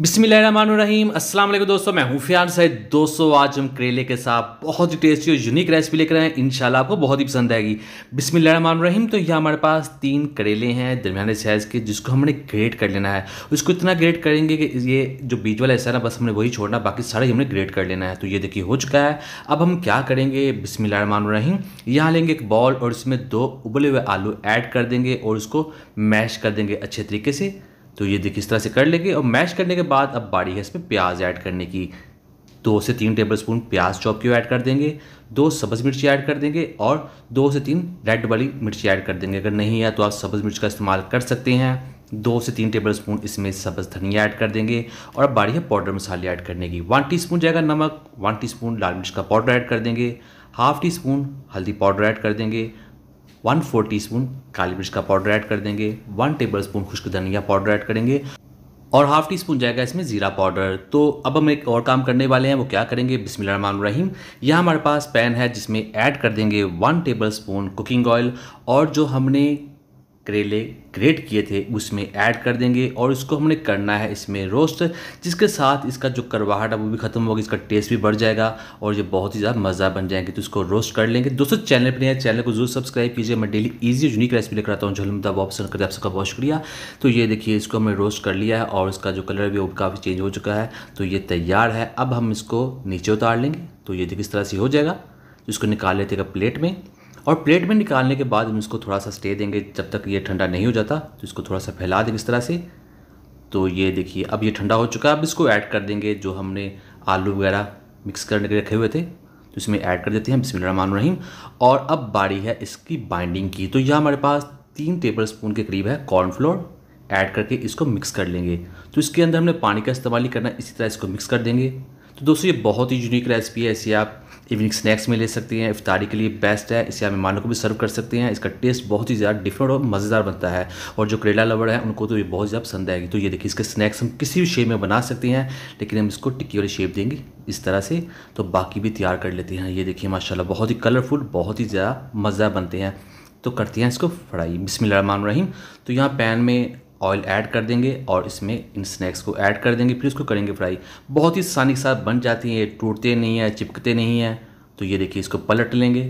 बिस्मिल्लाहिर्रहमानिर्रहीम अस्सलाम वालेकुम दोस्तों मैं हूं फियान सैद दोस्तों आज हम करेले के साथ बहुत ही टेस्टी और यूनिक रेसिपी लेकर आए हैं इंशाल्लाह आपको बहुत ही पसंद आएगी बिस्मिल्लाहिर्रहमानिर्रहीम तो यहाँ हमारे पास तीन करेले हैं दरमियाने साइज़ के जिसको हमने ग्रेट कर लेना है उसको इतना ग्रेट करेंगे कि ये जो बीज वाला ऐसा ना बस हमने वही छोड़ना बाकी सारा हमने ग्रेट कर लेना है तो ये देखिए हो चुका है अब हम क्या करेंगे रहीम यहाँ लेंगे एक बॉल और इसमें दो उबले हुए आलू ऐड कर देंगे और उसको मैश कर देंगे अच्छे तरीके से तो ये देखिए इस तरह से कर लेंगे और मैश करने के बाद अब बारी है इसमें प्याज ऐड करने की दो से तीन टेबल स्पून प्याज चॉप की ऐड कर देंगे दो सब्ज़ मिर्ची ऐड कर देंगे और दो से तीन रेड वाली मिर्ची ऐड कर देंगे अगर नहीं है तो आप सब्ज़ मिर्च का इस्तेमाल कर सकते हैं दो से तीन टेबल स्पून इसमें सब्ज़ धनिया ऐड कर देंगे और अब बारी है पाउडर मसाले ऐड करने की वन टी जाएगा नमक वन टी लाल मिर्च का पाउडर ऐड कर देंगे हाफ़ टी स्पून हल्दी पाउडर ऐड कर देंगे वन फोर टी स्पून काली मिर्च का पाउडर ऐड कर देंगे वन टेबल स्पून खुश्क धनिया पाउडर ऐड करेंगे और हाफ टी स्पून जाएगा इसमें ज़ीरा पाउडर तो अब हम एक और काम करने वाले हैं वो क्या करेंगे बिस्मिल्लाहमान रहीम यह हमारे पास पैन है जिसमें ऐड कर देंगे one tablespoon cooking oil और जो हमने करेले ग्रेट किए थे उसमें ऐड कर देंगे और इसको हमने करना है इसमें रोस्ट जिसके साथ इसका जो करवाहट है वो भी ख़त्म होगी इसका टेस्ट भी बढ़ जाएगा और ये बहुत ही ज़्यादा मज़ा बन जाएंगे तो इसको रोस्ट कर लेंगे दोस्तों चैनल पर नहीं चैनल को जरूर सब्सक्राइब कीजिए मैं डेली ईजी यूनिक रेसिपी लेकर आता हूँ झलमता मुद्दा बहुत पसंद करते आप सबका बहुत शुक्रिया तो ये देखिए इसको हमने रोस्ट कर लिया है और इसका जो कलर भी वो काफ़ी चेंज हो चुका है तो ये तैयार है अब हम इसको नीचे उतार लेंगे तो ये देखिए इस तरह से हो जाएगा तो इसको निकाल लेते प्लेट में और प्लेट में निकालने के बाद हम इसको थोड़ा सा स्टे देंगे जब तक ये ठंडा नहीं हो जाता तो इसको थोड़ा सा फैला देंगे इस तरह से तो ये देखिए अब ये ठंडा हो चुका है अब इसको ऐड कर देंगे जो हमने आलू वगैरह मिक्स करने के रखे हुए थे तो इसमें ऐड कर देते हैं बिस्मिल्लाहमान रहीम और अब बारी है इसकी बाइंडिंग की तो यह हमारे पास तीन टेबल स्पून के करीब है कॉर्नफ्लोर ऐड करके इसको मिक्स कर लेंगे तो इसके अंदर हमने पानी का इस्तेमाल ही करना इसी तरह इसको मिक्स कर देंगे तो दोस्तों ये बहुत ही यूनिक रेसिपी है ऐसी आप इवनिंग स्नैक्स में ले सकती हैं इफ्तारी के लिए बेस्ट है इसे आप मेहमानों को भी सर्व कर सकते हैं इसका टेस्ट बहुत ही ज़्यादा डिफरेंट और मज़ेदार बनता है और जो करेला लवर है उनको तो ये बहुत ज़्यादा पसंद आएगी तो ये देखिए इसके स्नैक्स हम किसी भी शेप में बना सकते हैं लेकिन हम इसको टिक्की वाली शेप देंगे इस तरह से तो बाकी भी तैयार कर लेते हैं ये देखिए माशाला बहुत ही कलरफुल बहुत ही ज़्यादा मज़ेदार बनते हैं तो करते हैं इसको फ्राई रहमान रहीम तो यहाँ पैन में ऑयल ऐड कर देंगे और इसमें इन स्नैक्स को ऐड कर देंगे फिर इसको करेंगे फ्राई बहुत ही आसानी के साथ बन जाती है टूटते नहीं है चिपकते नहीं हैं तो ये देखिए इसको पलट लेंगे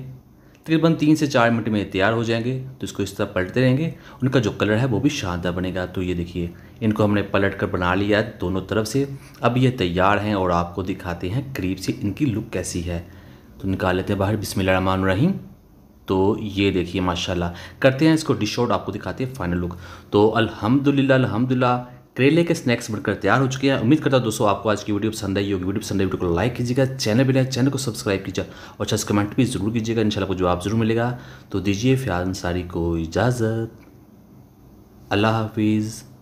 तकरीबन तीन से चार मिनट में तैयार हो जाएंगे तो इसको इस तरह पलटते रहेंगे उनका जो कलर है वो भी शानदार बनेगा तो ये देखिए इनको हमने पलट कर बना लिया है दोनों तरफ से अब ये तैयार हैं और आपको दिखाते हैं करीब से इनकी लुक कैसी है तो निकाल लेते हैं बाहर बिसमिल्ल रहीम तो ये देखिए माशाल्लाह करते हैं इसको डिश आउट आपको दिखाते हैं फाइनल लुक तो अल्हम्दुलिल्लाह अल्हम्दुलिल्लाह करेले के स्नैक्स बनकर तैयार हो चुके हैं उम्मीद करता हूँ दोस्तों आपको आज की वीडियो पसंद आई होगी वीडियो पसंद आई वीडियो तो को लाइक कीजिएगा चैनल बनाए चैनल को सब्सक्राइब कीजिए और अच्छा कमेंट भी जरूर कीजिएगा इंशाल्लाह को जवाब जरूर मिलेगा तो दीजिए फिर अंसारी को इजाज़त अल्लाह हाफिज़